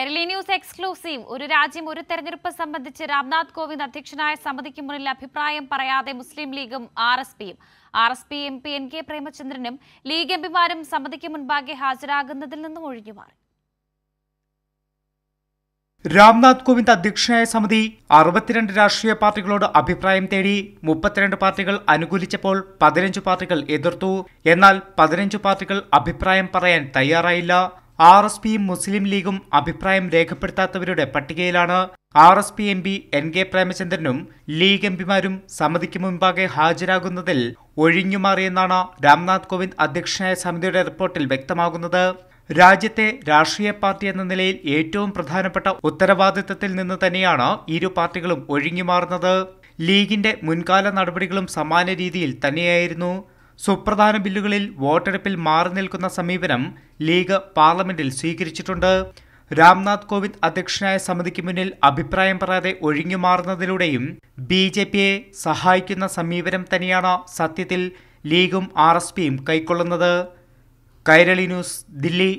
കേരളി news exclusive ഒരു രാജ്യം ഒരു തെരഞ്ഞെടുപ്പ് സംബന്ധിച്ച് രാംനാഥ് കോവിന്ദ് അധ്യക്ഷനായ സമിതിക്ക് മുന്നിൽ അഭിപ്രായം പറയാതെ മുസ്ലിം ലീഗും ആർ എസ് പിയും R S P M P N K പ്രേമചന്ദ്രനും ലീഗ് എംപിമാരും സമിതിക്ക് മുൻപാകെ ഹാജരാകുന്നതിൽ നിന്നും ഒഴിഞ്ഞുമാറി രാംനാഥ് കോവിന്ദ് അധ്യക്ഷനായ സമിതി അറുപത്തിരണ്ട് രാഷ്ട്രീയ പാർട്ടികളോട് അഭിപ്രായം തേടി മുപ്പത്തിരണ്ട് പാർട്ടികൾ അനുകൂലിച്ചപ്പോൾ പതിനഞ്ച് പാർട്ടികൾ എതിർത്തു എന്നാൽ പതിനഞ്ച് പാർട്ടികൾ അഭിപ്രായം പറയാൻ തയ്യാറായില്ല ആർ എസ് പിയും മുസ്ലിം ലീഗും അഭിപ്രായം രേഖപ്പെടുത്താത്തവരുടെ പട്ടികയിലാണ് R S P M P N K പ്രേമചന്ദ്രനും ലീഗ് എംപിമാരും സമിതിക്ക് മുൻപാകെ ഹാജരാകുന്നതിൽ ഒഴിഞ്ഞുമാറിയെന്നാണ് രാംനാഥ് കോവിന്ദ് അധ്യക്ഷനായ സമിതിയുടെ റിപ്പോർട്ടിൽ വ്യക്തമാകുന്നത് രാജ്യത്തെ രാഷ്ട്രീയ പാർട്ടി എന്ന നിലയിൽ ഏറ്റവും പ്രധാനപ്പെട്ട ഉത്തരവാദിത്തത്തിൽ നിന്ന് തന്നെയാണ് ഇരു പാർട്ടികളും ഒഴിഞ്ഞുമാറുന്നത് ലീഗിന്റെ മുൻകാല നടപടികളും സമാന രീതിയിൽ തന്നെയായിരുന്നു സുപ്രധാന ബില്ലുകളിൽ വോട്ടെടുപ്പിൽ മാറി നിൽക്കുന്ന സമീപനം ലീഗ് പാർലമെന്റിൽ സ്വീകരിച്ചിട്ടുണ്ട് രാംനാഥ് കോവിന്ദ് അധ്യക്ഷനായ സമിതിക്ക് മുന്നിൽ അഭിപ്രായം പറയാതെ ഒഴിഞ്ഞുമാറുന്നതിലൂടെയും ബി ജെ പിയെ സഹായിക്കുന്ന സമീപനം തന്നെയാണ് സത്യത്തിൽ ലീഗും ആർ എസ് പിയും കൈക്കൊള്ളുന്നത് കൈരളി ന്യൂസ് ദില്ലി